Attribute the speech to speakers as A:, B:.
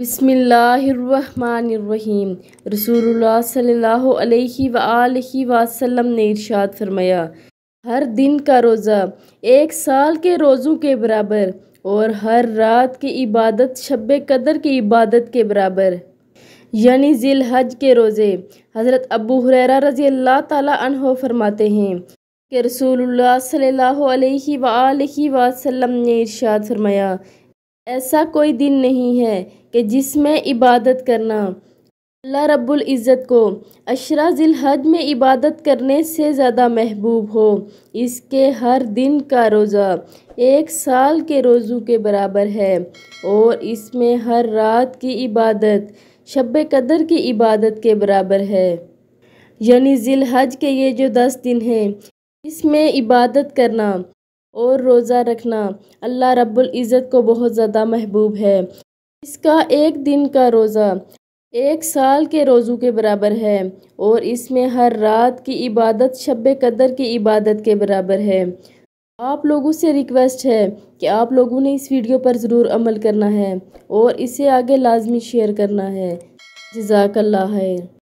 A: بسم اللہ الرحمن الرحیم رسول اللہ صلی اللہ علیہ وآلہ وسلم نے ارشاد فرمایا ہر دن کا روزہ ایک سال کے روزوں کے برابر اور ہر رات کی عبادت شب قدر کی عبادت کے برابر یعنی ذی الحج کے روزے حضرت ابو حریرہ رضی اللہ تعالیٰ عنہ فرماتے ہیں کہ رسول اللہ صلی اللہ علیہ وآلہ وسلم نے ارشاد فرمایا ایسا کوئی دن نہیں ہے کہ جس میں عبادت کرنا اللہ رب العزت کو اشرا ذی الحج میں عبادت کرنے سے زیادہ محبوب ہو اس کے ہر دن کا روزہ ایک سال کے روزوں کے برابر ہے اور اس میں ہر رات کی عبادت شب قدر کی عبادت کے برابر ہے یعنی ذی الحج کے یہ جو دس دن ہیں اس میں عبادت کرنا اور روزہ رکھنا اللہ رب العزت کو بہت زیادہ محبوب ہے اس کا ایک دن کا روزہ ایک سال کے روزوں کے برابر ہے اور اس میں ہر رات کی عبادت شب قدر کی عبادت کے برابر ہے آپ لوگوں سے ریکویسٹ ہے کہ آپ لوگوں نے اس ویڈیو پر ضرور عمل کرنا ہے اور اسے آگے لازمی شیئر کرنا ہے جزاک اللہ خیر